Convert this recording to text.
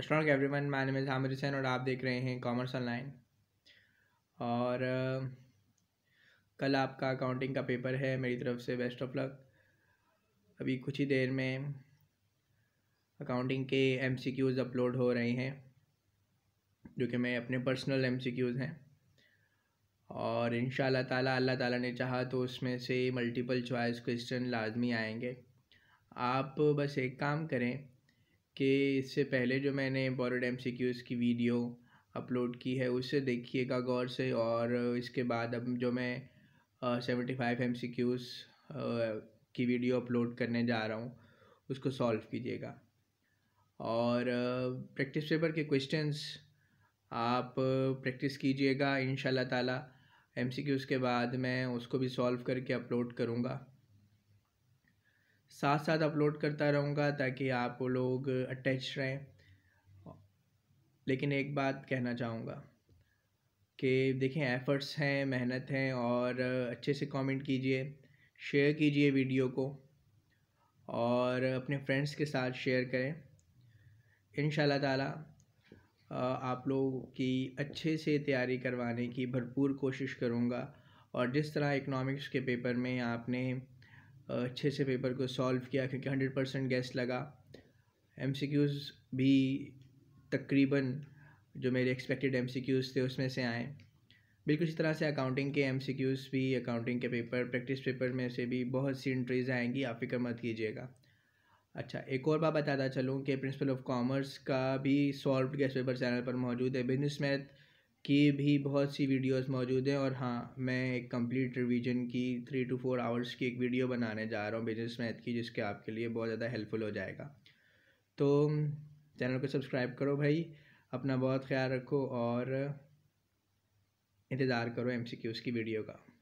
एस्ट्रॉनिक everyone मैन M Hamir Hussain और आप देख रहे हैं कॉमर्स ऑनलाइन और कल आपका अकाउंटिंग का पेपर है मेरी तरफ से बेस्ट ऑफ लक अभी कुछ ही देर में अकाउंटिंग के क्यूज़ अपलोड हो रहे हैं जो कि मैं अपने पर्सनल क्यूज़ हैं और इन ताला अल्लाह ताला ने चाहा तो उसमें से मल्टीपल चॉइस क्वेश्चन लाजमी आएंगे आप बस एक काम करें कि इससे पहले जो मैंने बॉरड एम सी की वीडियो अपलोड की है उसे देखिएगा गौर से और इसके बाद अब जो मैं सेवेंटी फाइव एम सी की वीडियो अपलोड करने जा रहा हूँ उसको सॉल्व कीजिएगा और प्रैक्टिस पेपर के क्वेश्चंस आप प्रैक्टिस कीजिएगा इन ताला एम सी के बाद मैं उसको भी सॉल्व करके अपलोड करूँगा साथ साथ अपलोड करता रहूँगा ताकि आप लोग अटैच रहें लेकिन एक बात कहना चाहूँगा कि देखें एफ़र्ट्स हैं मेहनत हैं और अच्छे से कमेंट कीजिए शेयर कीजिए वीडियो को और अपने फ्रेंड्स के साथ शेयर करें इन ताला आप लोगों की अच्छे से तैयारी करवाने की भरपूर कोशिश करूँगा और जिस तरह इकनॉमिक्स के पेपर में आपने अच्छे से पेपर को सॉल्व किया क्योंकि हंड्रेड परसेंट गैस लगा एम सी क्यूज़ भी तकरीबन जो मेरे एक्सपेक्टेड एम सी क्यूज़ थे उसमें से आए बिल्कुल इसी तरह से अकाउंटिंग के एम सी क्यूज़ भी अकाउंटिंग के पेपर प्रैक्टिस पेपर में से भी बहुत सी इंट्रीज आएंगी आप फिक्र मत कीजिएगा अच्छा एक और बात बताता चलूँ कि प्रिंसिपल ऑफ कॉमर्स का भी सॉल्व गैस पेपर चैनल पर मौजूद है बिजनेस मैथ की भी बहुत सी वीडियोस मौजूद हैं और हाँ मैं एक कंप्लीट रिवीजन की थ्री टू फोर आवर्स की एक वीडियो बनाने जा रहा हूँ बिजनेस मैथ की जिसके आपके लिए बहुत ज़्यादा हेल्पफुल हो जाएगा तो चैनल को सब्सक्राइब करो भाई अपना बहुत ख्याल रखो और इंतज़ार करो एम की वीडियो का